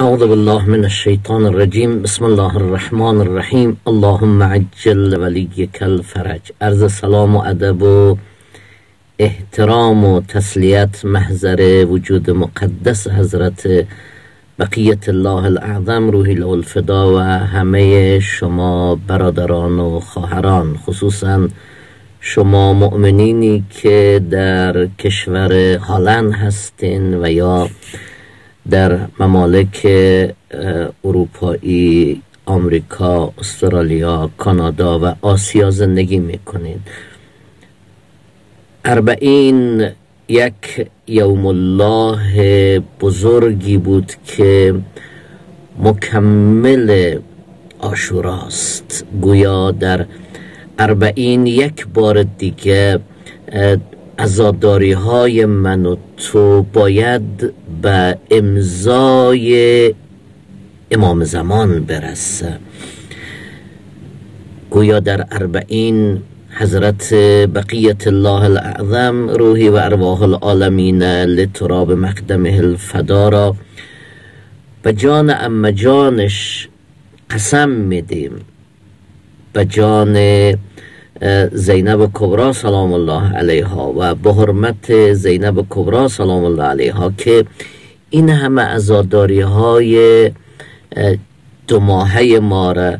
أعوذ بالله من الشيطان الرجيم بسم الله الرحمن الرحيم اللهم عجل ولیک الفرج عرض سلام و ادب و احترام و تسلیت محضر وجود مقدس حضرت بقیت الله الاعظم روحی له الفدا و همه شما برادران و خواهران خصوصا شما مؤمنینی که در کشور هالند هستین و یا در ممالک اروپایی آمریکا، استرالیا، کانادا و آسیا زندگی میکنید اربعین یک یوم الله بزرگی بود که مکمل آشوراست گویا در اربعین یک بار دیگه عذابداری های من و تو باید به امضای امام زمان برسه گویا در اربعین حضرت بقیت الله الاعظم روحی و ارواح العالمین لتراب مقدمه الفدا را به جان اما جانش قسم میدیم به جان زینب کبرا سلام الله علیها و به حرمت زینب کبرا سلام الله علیها که این همه ازاداری های دو ماهه ما را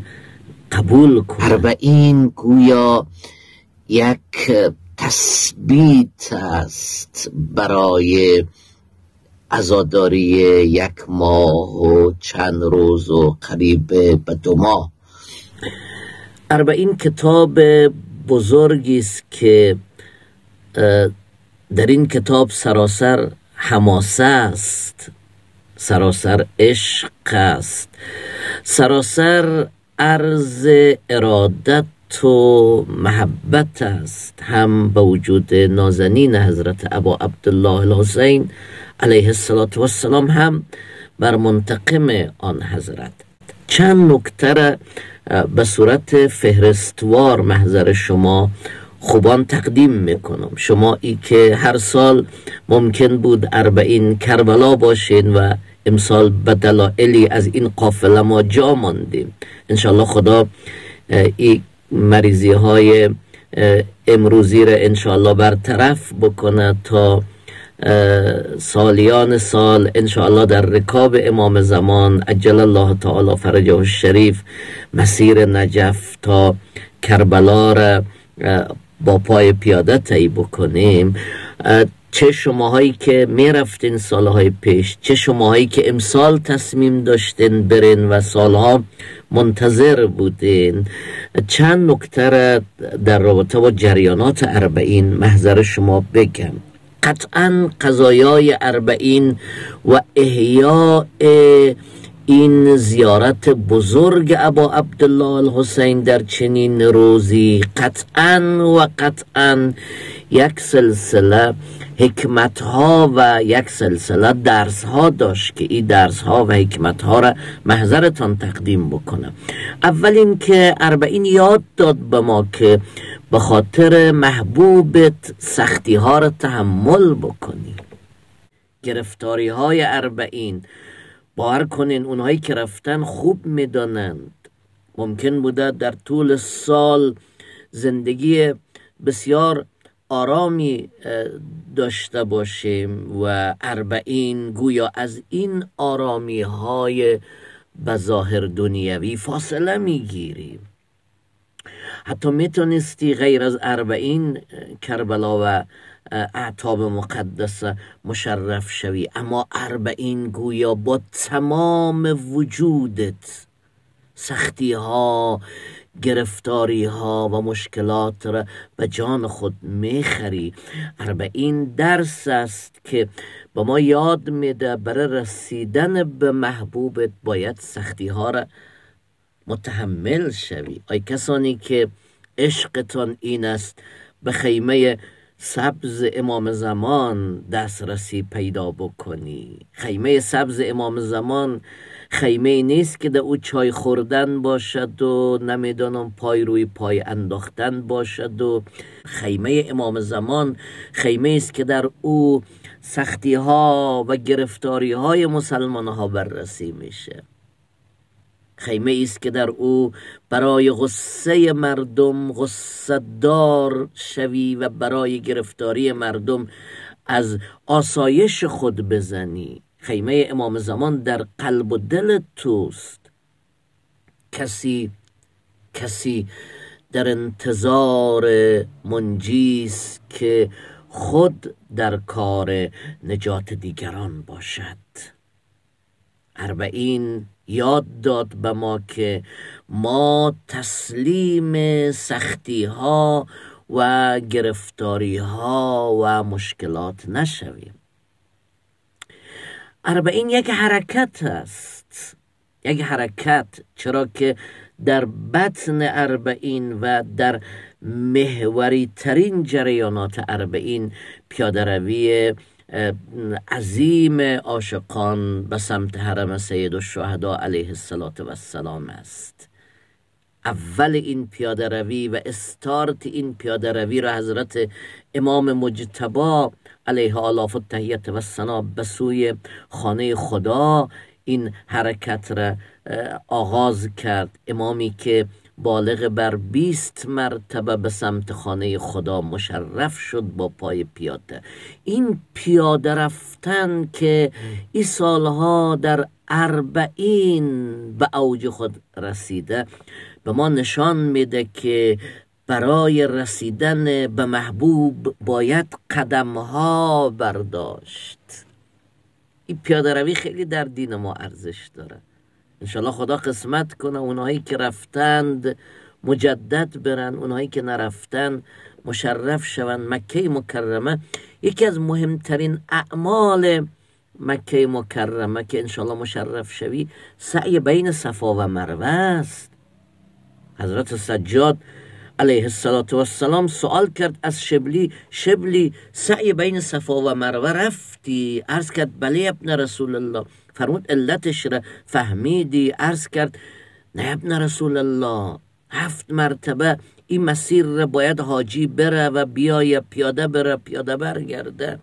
قبول کنه اربعین این گویا یک تثبیت است برای ازاداری یک ماه و چند روز و قریب به دو ماه اربعین کتاب بزرگی است که در این کتاب سراسر حماسه است سراسر عشق است سراسر عرض ارادت و محبت است هم به وجود نازنین حضرت ابا عبدالله الحسین علیه السلام هم بر منتقم آن حضرت چند نکته به صورت فهرستوار محضر شما خوبان تقدیم میکنم شما ای که هر سال ممکن بود اربعین کربلا باشین و امسال به از این قافله ما جا ماندیم انشالله خدا ای مریضی های امروزی را انشالله برطرف بکنه تا سالیان سال انشاءالله در رکاب امام زمان عجل الله تعالی فرجه الشریف مسیر نجف تا کربلا را با پای پیاده طی بکنیم چه شماهایی که میرفتین سالهای پیش چه شماهایی که امسال تصمیم داشتین برین و سالها منتظر بودین چند نکته در رابطه با جریانات اربعین محضر شما بگم قطعا قضایای اربعین و احیاء این زیارت بزرگ ابا عبدالله الحسین در چنین روزی قطعا و قطعا یک سلسله حکمت و یک سلسله درس ها داشت که این درسها و حکمت ها را محضرتان تقدیم بکنم اولین که اربعین یاد داد به ما که به خاطر محبوبت سختی ها را تحمل بکنی گرفتاری های اربعین باور کنین اونهایی که رفتن خوب میدانند ممکن بوده در طول سال زندگی بسیار آرامی داشته باشیم و اربعین گویا از این آرامی های بظاهر دنیوی فاصله میگیریم حتی میتونستی غیر از اربعین کربلا و اعتاب مقدس مشرف شوی اما اربعین گویا با تمام وجودت سختی ها گرفتاری ها و مشکلات را به جان خود میخری اربعین درس است که با ما یاد میده برای رسیدن به محبوبت باید سختی ها را متحمل شوی آی کسانی که عشقتان این است به خیمه سبز امام زمان دسترسی پیدا بکنی خیمه سبز امام زمان خیمه نیست که در او چای خوردن باشد و نمیدانم پای روی پای انداختن باشد و خیمه امام زمان خیمه است که در او سختی ها و گرفتاری های مسلمان ها بررسی میشه خیمه ای است که در او برای غصه مردم دار شوی و برای گرفتاری مردم از آسایش خود بزنی خیمه امام زمان در قلب و دل توست کسی کسی در انتظار منجیست که خود در کار نجات دیگران باشد اربعین یاد داد به ما که ما تسلیم سختی ها و گرفتاری ها و مشکلات نشویم اربعین یک حرکت است یک حرکت چرا که در بطن اربعین و در مهوری ترین جریانات اربعین پیاده روی عظیم عاشقان به سمت حرم سید و شهدا علیه السلام است اول این پیاده روی و استارت این پیاده روی را حضرت امام مجتبا علیه آلاف و تهیت و سنا به سوی خانه خدا این حرکت را آغاز کرد امامی که بالغ بر بیست مرتبه به سمت خانه خدا مشرف شد با پای پیاده این پیاده رفتن که ای سالها در اربعین به اوج خود رسیده به ما نشان میده که برای رسیدن به محبوب باید قدم ها برداشت این پیاده روی خیلی در دین ما ارزش داره انشالله خدا قسمت کنه اونایی که رفتند مجدد برن اونایی که نرفتن مشرف شوند مکه مکرمه یکی از مهمترین اعمال مکه مکرمه که انشالله مشرف شوی سعی بین صفا و مروه است حضرت سجاد علیه السلام سوال کرد از شبلی شبلی سعی بین صفا و مروه رفتی عرض کرد بله ابن رسول الله فرمود علتش را فهمیدی عرض کرد نه ابن رسول الله هفت مرتبه این مسیر را باید حاجی بره و بیای پیاده بره پیاده برگرده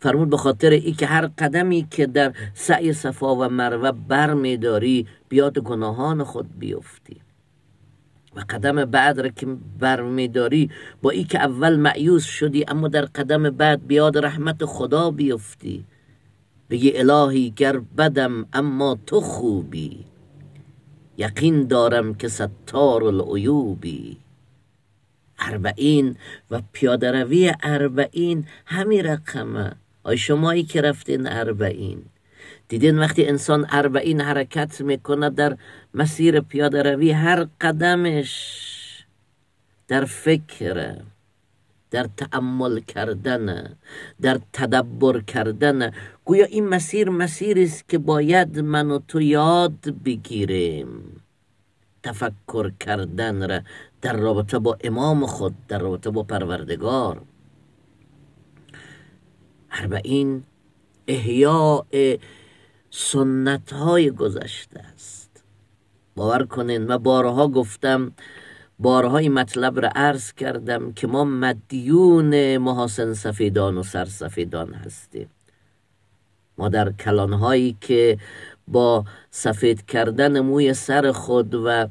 فرمود به خاطر ای که هر قدمی که در سعی صفا و مروه برمیداری بیاد گناهان خود بیفتی و قدم بعد را که برمیداری با ای که اول معیوز شدی اما در قدم بعد بیاد رحمت خدا بیفتی بگی الهی گر بدم اما تو خوبی یقین دارم که ستار العیوبی اربعین و روی اربعین همین رقمه آی شمایی که رفتین اربعین دیدین وقتی انسان اربعین حرکت میکنه در مسیر پیاده روی هر قدمش در فکره در تعمل کردن در تدبر کردن گویا این مسیر مسیری است که باید من و تو یاد بگیریم تفکر کردن را در رابطه با امام خود در رابطه با پروردگار این احیاء سنت های گذشته است باور کنین و بارها گفتم بارها مطلب را عرض کردم که ما مدیون محاسن سفیدان و سرسفیدان هستیم ما در کلانهایی که با سفید کردن موی سر خود و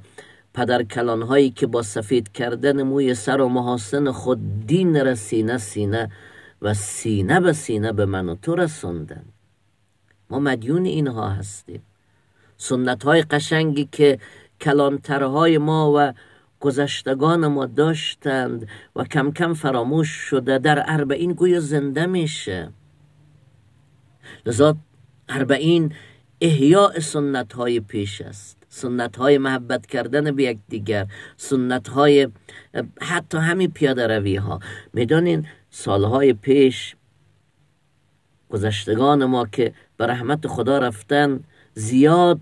پدر کلانهایی که با سفید کردن موی سر و محاسن خود دین را سینه سینه و سینه به سینه به من و تو رسندن ما مدیون اینها هستیم سنت های قشنگی که کلانترهای ما و گذشتگان ما داشتند و کم کم فراموش شده در اربعین گویا زنده میشه لذا اربعین احیاء سنت های پیش است سنت های محبت کردن به یکدیگر سنت های حتی همین پیاده روی ها میدانین سالهای پیش گذشتگان ما که به رحمت خدا رفتن زیاد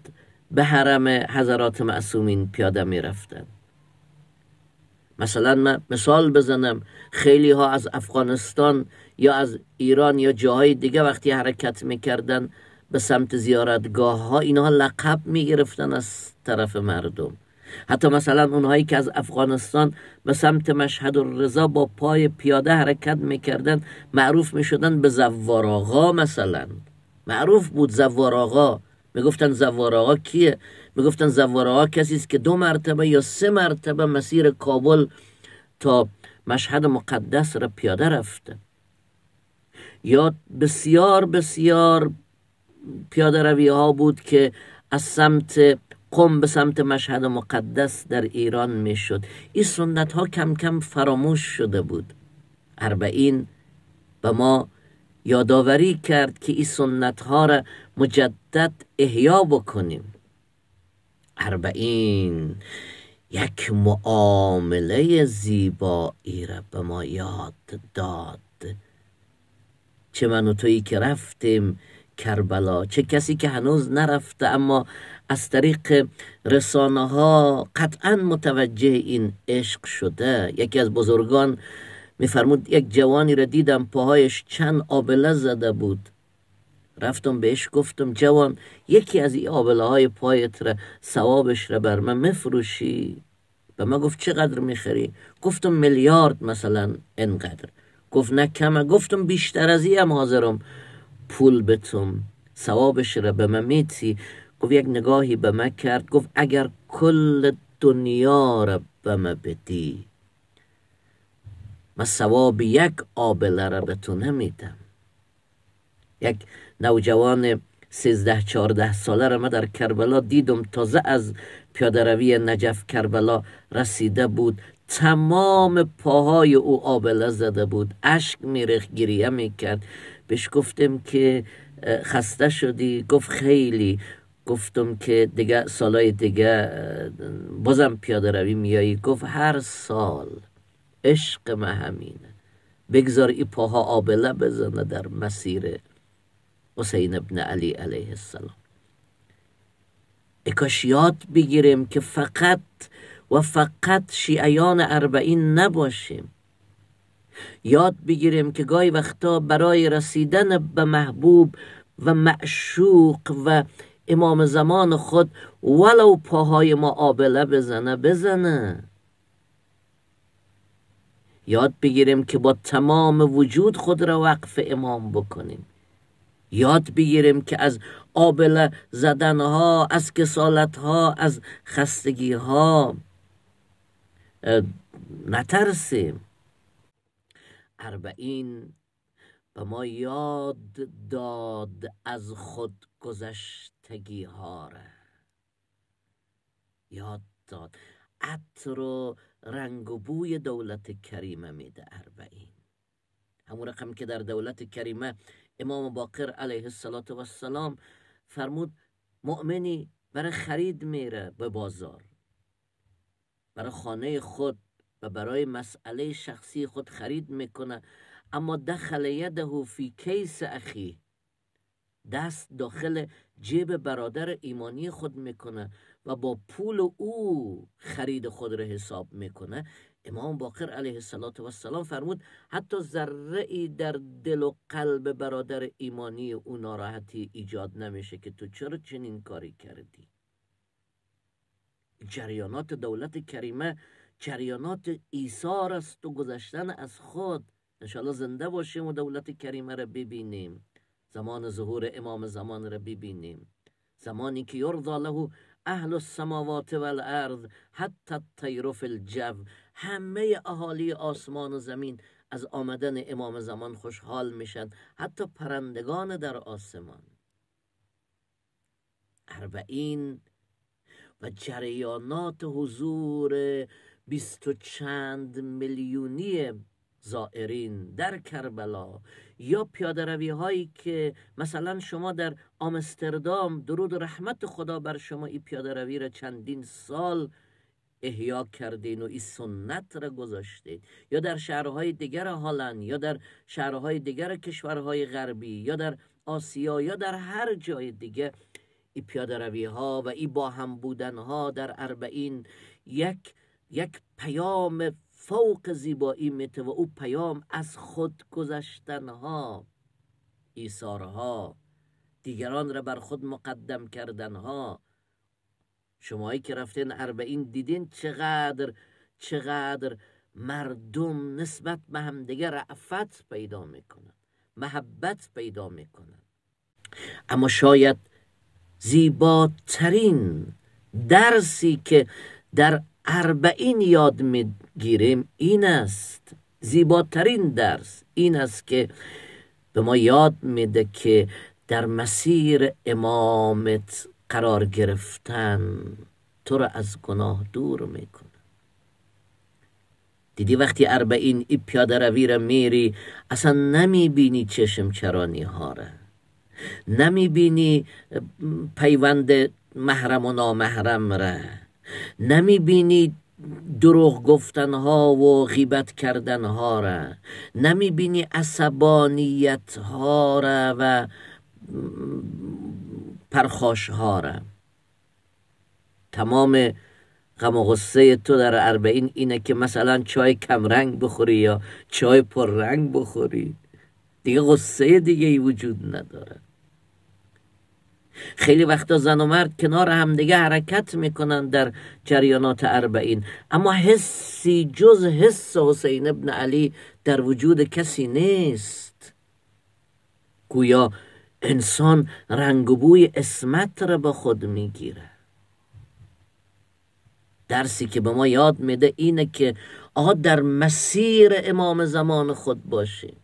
به حرم حضرات معصومین پیاده می رفتن مثلا من مثال بزنم خیلی ها از افغانستان یا از ایران یا جاهای دیگه وقتی حرکت میکردن به سمت زیارتگاه ها اینها لقب میگرفتن از طرف مردم حتی مثلا اونهایی که از افغانستان به سمت مشهد و رضا با پای پیاده حرکت میکردن معروف میشدن به زوار آقا مثلا معروف بود زوار آقا میگفتن زوار ها کیه میگفتن زوار کسی است که دو مرتبه یا سه مرتبه مسیر کابل تا مشهد مقدس را پیاده رفته یا بسیار بسیار پیاده روی ها بود که از سمت قم به سمت مشهد مقدس در ایران میشد این سنت ها کم کم فراموش شده بود اربعین به ما یادآوری کرد که این سنت ها را مجدد احیا بکنیم اربعین یک معامله زیبایی را به ما یاد داد چه من و تویی که رفتیم کربلا چه کسی که هنوز نرفته اما از طریق رسانه ها قطعا متوجه این عشق شده یکی از بزرگان میفرمود یک جوانی را دیدم پاهایش چند آبله زده بود رفتم بهش گفتم جوان یکی از این آبله های پایت را ثوابش را بر من مفروشی به من گفت چقدر میخری گفتم میلیارد مثلا انقدر گفت نه کمه گفتم بیشتر از این هم حاضرم پول بتم ثوابش را به من میتی گفت یک نگاهی به من کرد گفت اگر کل دنیا را به من بدی ما ثواب یک آبله را به تو نمیدم یک نوجوان سیزده چارده ساله را ما در کربلا دیدم تازه از پیادروی نجف کربلا رسیده بود تمام پاهای او آبله زده بود اشک میرخ گریه میکرد بهش گفتم که خسته شدی گفت خیلی گفتم که دیگه سالای دیگه بازم پیاده روی میایی گفت هر سال عشق ما همینه بگذار ای پاها آبله بزنه در مسیر حسین ابن علی علیه السلام اکاش یاد بگیریم که فقط و فقط شیعیان اربعین نباشیم یاد بگیریم که گاهی وقتا برای رسیدن به محبوب و معشوق و امام زمان خود ولو پاهای ما آبله بزنه بزنه یاد بگیریم که با تمام وجود خود را وقف امام بکنیم یاد بگیریم که از آبل زدنها از کسالتها از خستگیها نترسیم اربعین به ما یاد داد از خود گذشتگی ها را یاد داد عطر و رنگ و بوی دولت کریمه میده اربعین همون رقم که در دولت کریمه امام باقر علیه السلام فرمود مؤمنی برای خرید میره به بازار برای خانه خود و برای مسئله شخصی خود خرید میکنه اما دخل یده فی کیس اخی دست داخل جیب برادر ایمانی خود میکنه و با پول او خرید خود را حساب میکنه امام باقر علیه السلام فرمود حتی ذره ای در دل و قلب برادر ایمانی او ناراحتی ایجاد نمیشه که تو چرا چنین کاری کردی جریانات دولت کریمه جریانات ایثار است و گذشتن از خود انشاءالله زنده باشیم و دولت کریمه را ببینیم زمان ظهور امام زمان را ببینیم زمانی که یرضا له اهل السماوات والارض حتی الطیر الجو همه اهالی آسمان و زمین از آمدن امام زمان خوشحال میشن حتی پرندگان در آسمان اربعین و جریانات حضور بیست و چند میلیونی زائرین در کربلا یا پیاده روی هایی که مثلا شما در آمستردام درود و رحمت خدا بر شما این پیاده روی را چندین سال احیا کردین و ای سنت را گذاشتین یا در شهرهای دیگر هالند یا در شهرهای دیگر کشورهای غربی یا در آسیا یا در هر جای دیگه ای پیاده روی ها و ای با هم بودن ها در اربعین یک یک پیام فوق زیبایی میته و او پیام از خود ایثار ها دیگران را بر خود مقدم کردن ها، شمایی که رفتین اربعین دیدین چقدر چقدر مردم نسبت به همدیگه رعفت پیدا میکنن محبت پیدا میکنن اما شاید زیباترین درسی که در اربعین یاد میگیریم این است زیباترین درس این است که به ما یاد میده که در مسیر امامت قرار گرفتن تو را از گناه دور میکنه دیدی وقتی اربعین ای پیاده روی را میری اصلا نمیبینی چشم چرانی ها نمی نمیبینی پیوند محرم و نامحرم را نمی بینی دروغ گفتن ها و غیبت کردن ها، را عصبانیت ها را و پرخاشها را تمام غم و غصه تو در اربعین اینه که مثلا چای کمرنگ بخوری یا چای پررنگ بخوری دیگه غصه دیگه ای وجود نداره خیلی وقتا زن و مرد کنار همدیگه حرکت میکنن در جریانات اربعین اما حسی جز حس حسین ابن علی در وجود کسی نیست گویا انسان رنگ و بوی اسمت را با خود میگیره درسی که به ما یاد میده اینه که آقا در مسیر امام زمان خود باشیم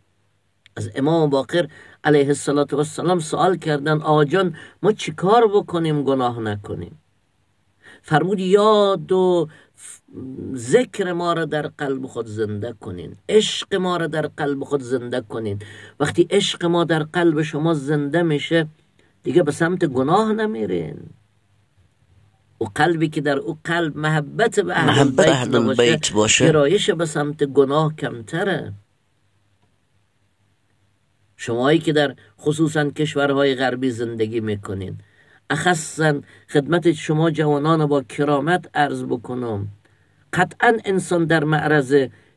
از امام باقر علیه السلام سوال کردن آجان ما چیکار بکنیم گناه نکنیم فرمود یاد و ذکر ما را در قلب خود زنده کنین عشق ما را در قلب خود زنده کنین وقتی عشق ما در قلب شما زنده میشه دیگه به سمت گناه نمیرین و قلبی که در او قلب محبت به اهل بیت باشه گرایش به سمت گناه کمتره شمایی که در خصوصا کشورهای غربی زندگی میکنین اخصا خدمت شما جوانان با کرامت عرض بکنم قطعا انسان در معرض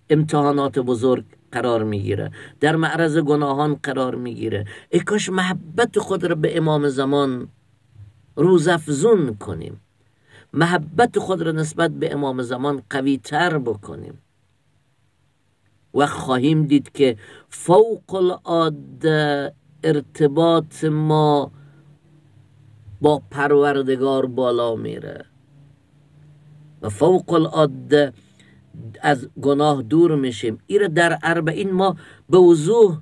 امتحانات بزرگ قرار میگیره در معرض گناهان قرار میگیره ای کاش محبت خود را به امام زمان روزافزون کنیم محبت خود را نسبت به امام زمان قوی تر بکنیم و خواهیم دید که فوق العاده ارتباط ما با پروردگار بالا میره و فوق العاده از گناه دور میشیم ایره در اربعین ما به وضوح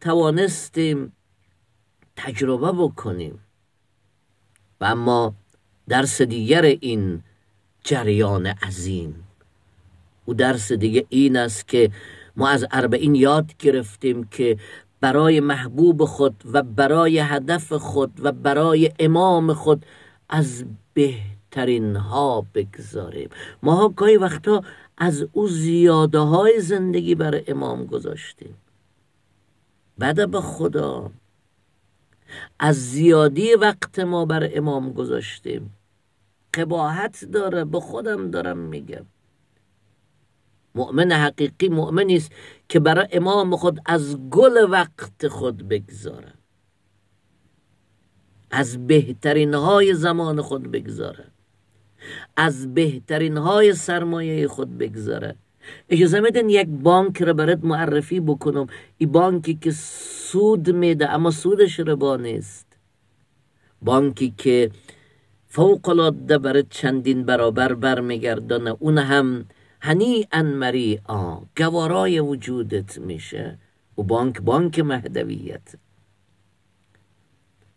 توانستیم تجربه بکنیم و اما درس دیگر این جریان عظیم او درس دیگه این است که ما از اربعین یاد گرفتیم که برای محبوب خود و برای هدف خود و برای امام خود از بهترین ها بگذاریم ما ها گاهی وقتا از او زیاده های زندگی برای امام گذاشتیم بعد به خدا از زیادی وقت ما بر امام گذاشتیم قباحت داره به خودم دارم میگم مؤمن حقیقی مؤمنی است که برای امام خود از گل وقت خود بگذاره از بهترین های زمان خود بگذاره از بهترین های سرمایه خود بگذاره اجازه میدن یک بانک را برات معرفی بکنم این بانکی که سود میده اما سودش ربا نیست بانکی که فوق العاده برات چندین برابر برمیگردانه اون هم هنی انمری آ گوارای وجودت میشه و بانک بانک مهدویت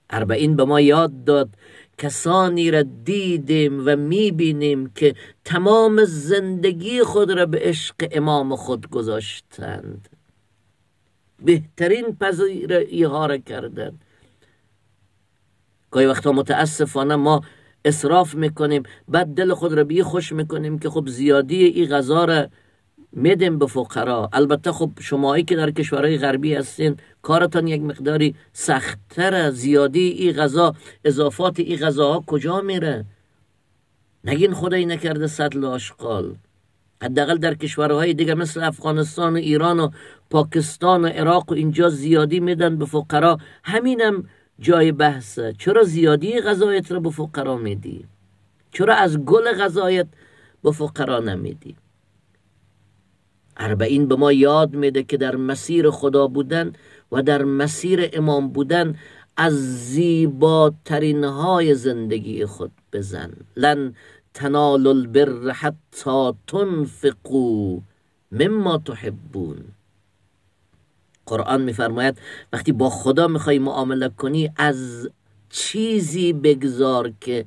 اربعین به ما یاد داد کسانی را دیدیم و میبینیم که تمام زندگی خود را به عشق امام خود گذاشتند بهترین پذیرایی ها را کردند گاهی وقتا متاسفانه ما اصراف میکنیم بعد دل خود را بی خوش میکنیم که خب زیادی این غذا را میدیم به فقرا البته خب شمایی که در کشورهای غربی هستین کارتان یک مقداری سختتر زیادی ای غذا اضافات این غذاها کجا میره نگین خدای نکرده سطل آشقال حداقل در کشورهای دیگه مثل افغانستان و ایران و پاکستان و عراق و اینجا زیادی میدن به فقرا همینم جای بحث چرا زیادی غذایت را به فقرا میدی چرا از گل غذایت به فقرا نمیدی اربعین به ما یاد میده که در مسیر خدا بودن و در مسیر امام بودن از زیباترین های زندگی خود بزن لن تنال البر حتی تنفقوا مما تحبون قرآن میفرماید وقتی با خدا میخوای معامله کنی از چیزی بگذار که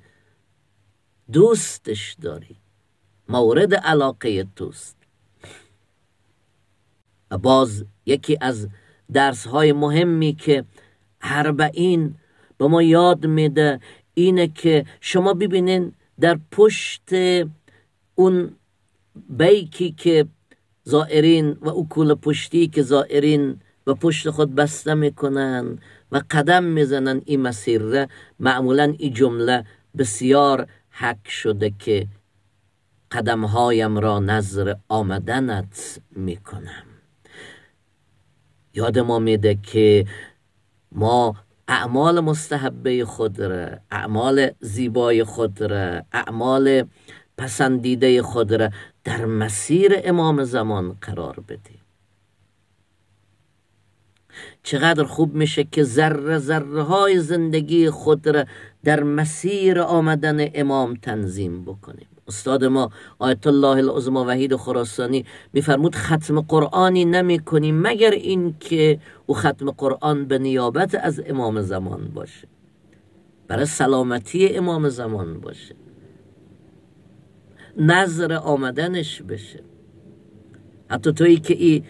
دوستش داری مورد علاقه توست و باز یکی از درس های مهمی که این به ما یاد میده اینه که شما ببینین در پشت اون بیکی که زائرین و اکول پشتی که زائرین و پشت خود بسته میکنن و قدم میزنن این مسیر را معمولا این جمله بسیار حق شده که قدمهایم را نظر آمدنت میکنم یاد ما میده که ما اعمال مستحبه خود را اعمال زیبای خود را اعمال پسندیده خود را در مسیر امام زمان قرار بدیم چقدر خوب میشه که ذره ذره های زندگی خود را در مسیر آمدن امام تنظیم بکنیم استاد ما آیت الله و وحید خراسانی میفرمود ختم قرآنی نمی کنیم مگر اینکه او ختم قرآن به نیابت از امام زمان باشه برای سلامتی امام زمان باشه نظر آمدنش بشه حتی تویی که این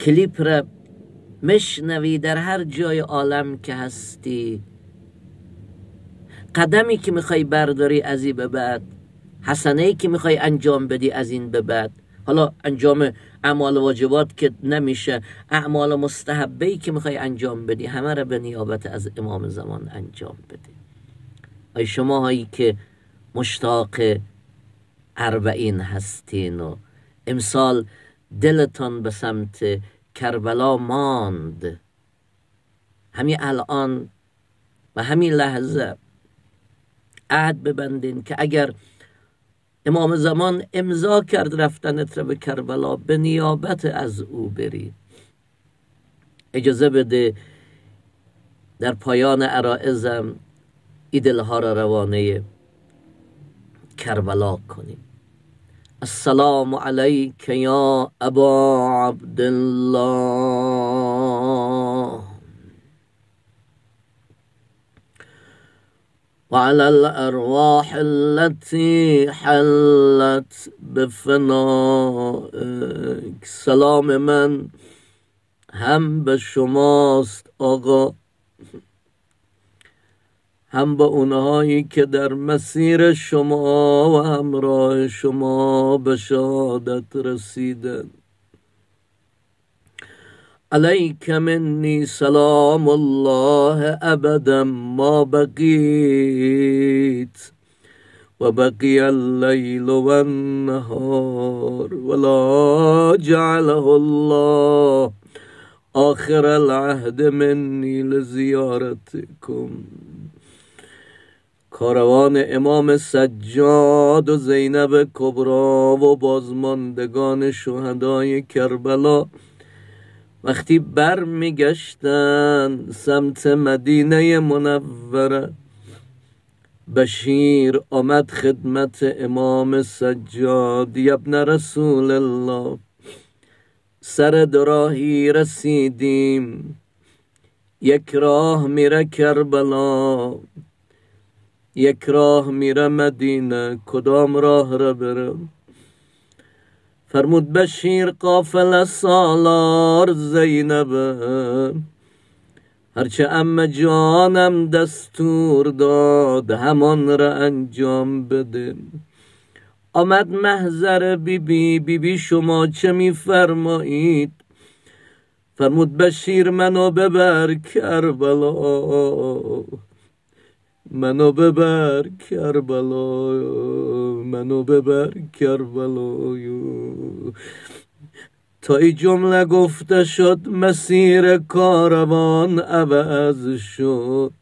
کلیپ را مشنوی در هر جای عالم که هستی قدمی که میخوای برداری از این به بعد حسنه ای که میخوای انجام بدی از این به بعد حالا انجام اعمال واجبات که نمیشه اعمال مستحبه ای که میخوای انجام بدی همه را به نیابت از امام زمان انجام بدی ای شما هایی که مشتاق اربعین هستین و امسال دلتان به سمت کربلا ماند همین الان و همین لحظه عهد ببندین که اگر امام زمان امضا کرد رفتنت را به کربلا به نیابت از او بری اجازه بده در پایان عرائزم ایدلها را روانه کربلا کنیم السلام عليك يا أبا عبد الله وعلى الأرواح التي حلت بفنائك سلام من هم بشماست أغاق هم با اونهایی که در مسیر شما و همراه شما به شهادت رسیدن علیک منی سلام الله ابدا ما بقیت و بقی اللیل و النهار ولا جعله الله آخر العهد منی لزیارتکم کاروان امام سجاد و زینب کبرا و بازماندگان شهدای کربلا وقتی بر میگشتن سمت مدینه منوره بشیر آمد خدمت امام سجاد یبن رسول الله سر دراهی رسیدیم یک راه میره کربلا یک راه میرم مدینه کدام راه را برم فرمود بشیر قافل سالار زینبه هرچه ام جانم دستور داد همان را انجام بده آمد محضر بیبی بیبی بی شما چه میفرمایید فرمود بشیر منو ببر کربلا منو ببر کربلا منو ببر کربلا تا ای جمله گفته شد مسیر کاروان عوض شد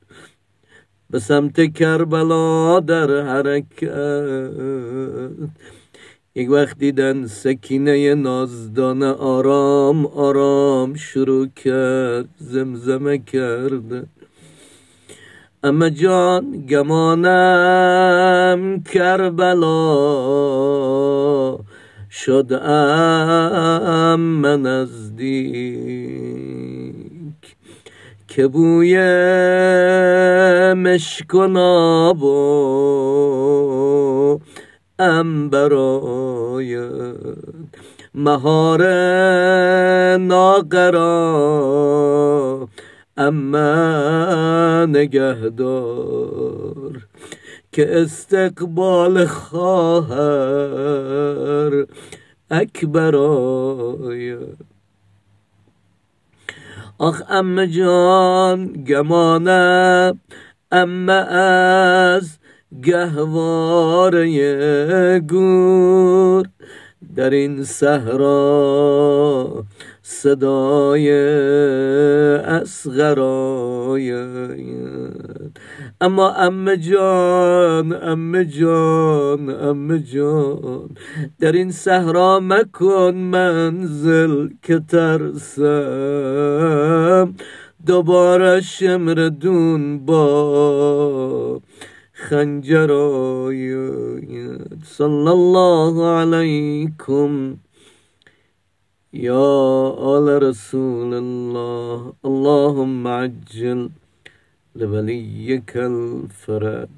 به سمت کربلا در حرکت یک وقت دیدن سکینه نازدان آرام آرام شروع کرد زمزمه کرده اما جان گمانم کربلا ام من از دیک که بوی مشک و ناب مهار ناقرا اما نگهدار که استقبال خواهر اکبر آخ ام جان گمانه اما از گهوار گور در این صحرا صدای اصغرای اما امه جان امه جان امه جان در این صحرا مکن منزل که ترسم دوباره شمر دون با خنجرای صلی الله علیکم يا آل رسول الله اللهم عجل لوليك الفرج